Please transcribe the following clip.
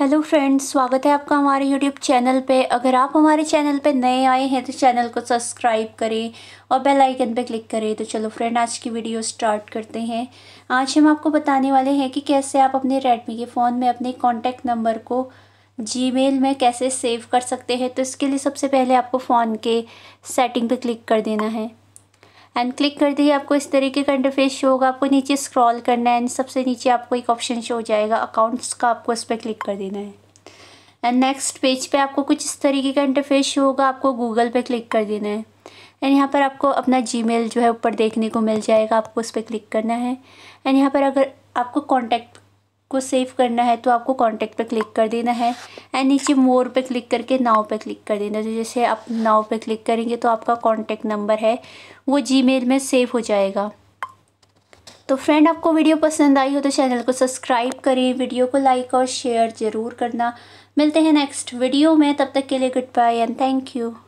hello friends स्वागत है आपका हमारे यूट्यूब चैनल पे अगर आप हमारे चैनल पे नए आए हैं तो चैनल को सब्सक्राइब करें और बेल आइकन पे क्लिक करें तो चलो फ्रेंड आज की वीडियो स्टार्ट करते हैं आज हम आपको बताने वाले हैं कि कैसे आप अपने रेडमी के फ़ोन में अपने कॉन्टैक्ट नंबर को मेल में कैसे सेव कर सकते हैं तो इसके लिए सबसे पहले आपको फ़ोन के सेटिंग पर क्लिक कर देना है एंड क्लिक कर दिए आपको इस तरीके का इंटरफेस शो होगा आपको नीचे स्क्रॉल करना है एंड सबसे नीचे आपको एक ऑप्शन शो हो जाएगा अकाउंट्स का आपको इस पर क्लिक कर देना है एंड नेक्स्ट पेज पे आपको कुछ इस तरीके का इंटरफेस शो होगा आपको गूगल पे क्लिक कर देना है एंड यहाँ पर आपको अपना जी जो है ऊपर देखने को मिल जाएगा आपको उस पर क्लिक करना है एंड यहाँ पर अगर आपको कॉन्टैक्ट को सेव करना है तो आपको कॉन्टैक्ट पे क्लिक कर देना है एंड नीचे मोर पे क्लिक करके नाव पे क्लिक कर देना तो जैसे आप नाव पे क्लिक करेंगे तो आपका कॉन्टैक्ट नंबर है वो मेल में सेव हो जाएगा तो फ्रेंड आपको वीडियो पसंद आई हो तो चैनल को सब्सक्राइब करें वीडियो को लाइक और शेयर ज़रूर करना मिलते हैं नेक्स्ट वीडियो में तब तक के लिए good bye and thank you